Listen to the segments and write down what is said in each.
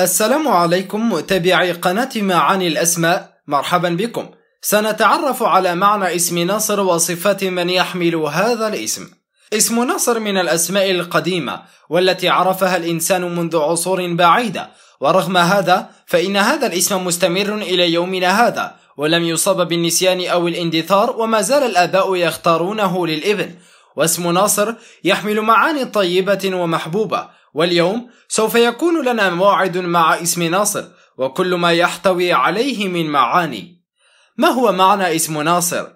السلام عليكم متابعي قناة معاني الأسماء مرحبا بكم سنتعرف على معنى اسم ناصر وصفات من يحمل هذا الاسم اسم ناصر من الأسماء القديمة والتي عرفها الإنسان منذ عصور بعيدة ورغم هذا فإن هذا الاسم مستمر إلى يومنا هذا ولم يصاب بالنسيان أو الاندثار وما زال الآباء يختارونه للابن واسم ناصر يحمل معاني طيبة ومحبوبة واليوم سوف يكون لنا موعد مع اسم ناصر وكل ما يحتوي عليه من معاني ما هو معنى اسم ناصر؟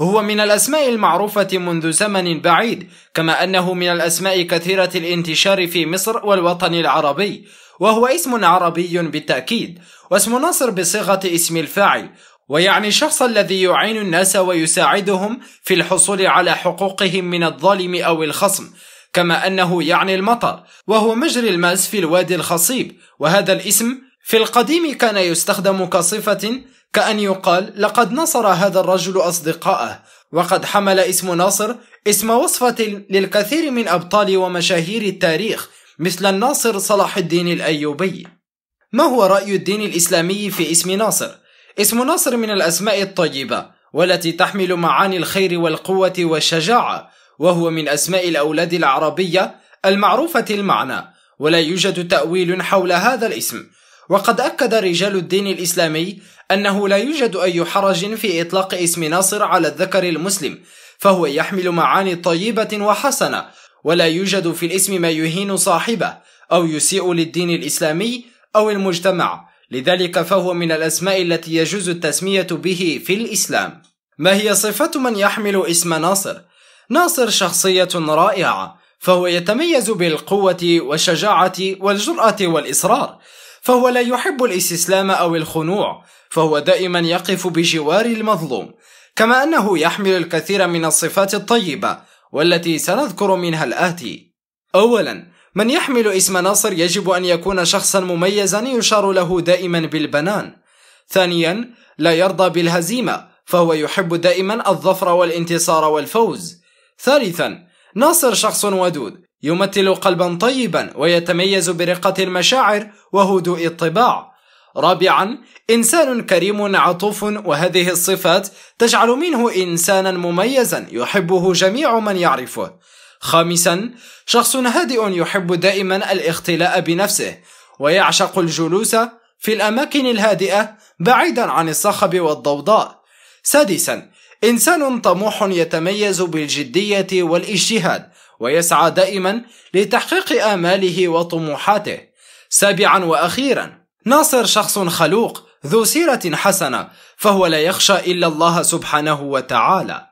هو من الأسماء المعروفة منذ زمن بعيد كما أنه من الأسماء كثيرة الانتشار في مصر والوطن العربي وهو اسم عربي بالتأكيد واسم ناصر بصيغة اسم الفاعل ويعني الشخص الذي يعين الناس ويساعدهم في الحصول على حقوقهم من الظالم أو الخصم كما أنه يعني المطر وهو مجري الماس في الوادي الخصيب وهذا الاسم في القديم كان يستخدم كصفة كأن يقال لقد نصر هذا الرجل أصدقاءه وقد حمل اسم ناصر اسم وصفة للكثير من أبطال ومشاهير التاريخ مثل الناصر صلاح الدين الأيوبي ما هو رأي الدين الإسلامي في اسم ناصر؟ اسم ناصر من الأسماء الطيبة والتي تحمل معاني الخير والقوة والشجاعة وهو من أسماء الأولاد العربية المعروفة المعنى ولا يوجد تأويل حول هذا الاسم وقد أكد رجال الدين الإسلامي أنه لا يوجد أي حرج في إطلاق اسم ناصر على الذكر المسلم فهو يحمل معاني طيبة وحسنة ولا يوجد في الاسم ما يهين صاحبه أو يسيء للدين الإسلامي أو المجتمع لذلك فهو من الأسماء التي يجوز التسمية به في الإسلام ما هي صفة من يحمل اسم ناصر؟ ناصر شخصية رائعة فهو يتميز بالقوة والشجاعة والجرأة والإصرار فهو لا يحب الاستسلام أو الخنوع فهو دائما يقف بجوار المظلوم كما أنه يحمل الكثير من الصفات الطيبة والتي سنذكر منها الآتي أولا من يحمل اسم ناصر يجب أن يكون شخصا مميزا يشار له دائما بالبنان ثانيا لا يرضى بالهزيمة فهو يحب دائما الظفر والانتصار والفوز ثالثا ناصر شخص ودود يمثل قلبا طيبا ويتميز برقة المشاعر وهدوء الطباع رابعا إنسان كريم عطوف وهذه الصفات تجعل منه إنسانا مميزا يحبه جميع من يعرفه خامسا شخص هادئ يحب دائما الاختلاء بنفسه ويعشق الجلوس في الأماكن الهادئة بعيدا عن الصخب والضوضاء سادسا انسان طموح يتميز بالجديه والاجتهاد ويسعى دائما لتحقيق اماله وطموحاته سابعا واخيرا ناصر شخص خلوق ذو سيره حسنه فهو لا يخشى الا الله سبحانه وتعالى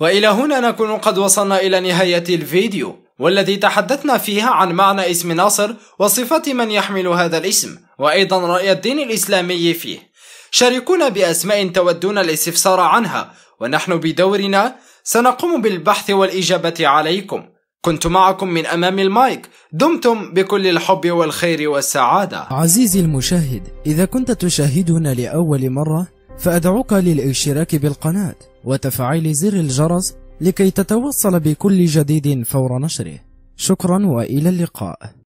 والى هنا نكون قد وصلنا الى نهايه الفيديو والذي تحدثنا فيها عن معنى اسم ناصر وصفات من يحمل هذا الاسم وايضا راي الدين الاسلامي فيه شاركونا بأسماء تودون الاستفسار عنها ونحن بدورنا سنقوم بالبحث والإجابة عليكم كنت معكم من أمام المايك دمتم بكل الحب والخير والسعادة عزيزي المشاهد إذا كنت تشاهدنا لأول مرة فأدعوك للاشتراك بالقناة وتفعيل زر الجرس لكي تتوصل بكل جديد فور نشره شكرا وإلى اللقاء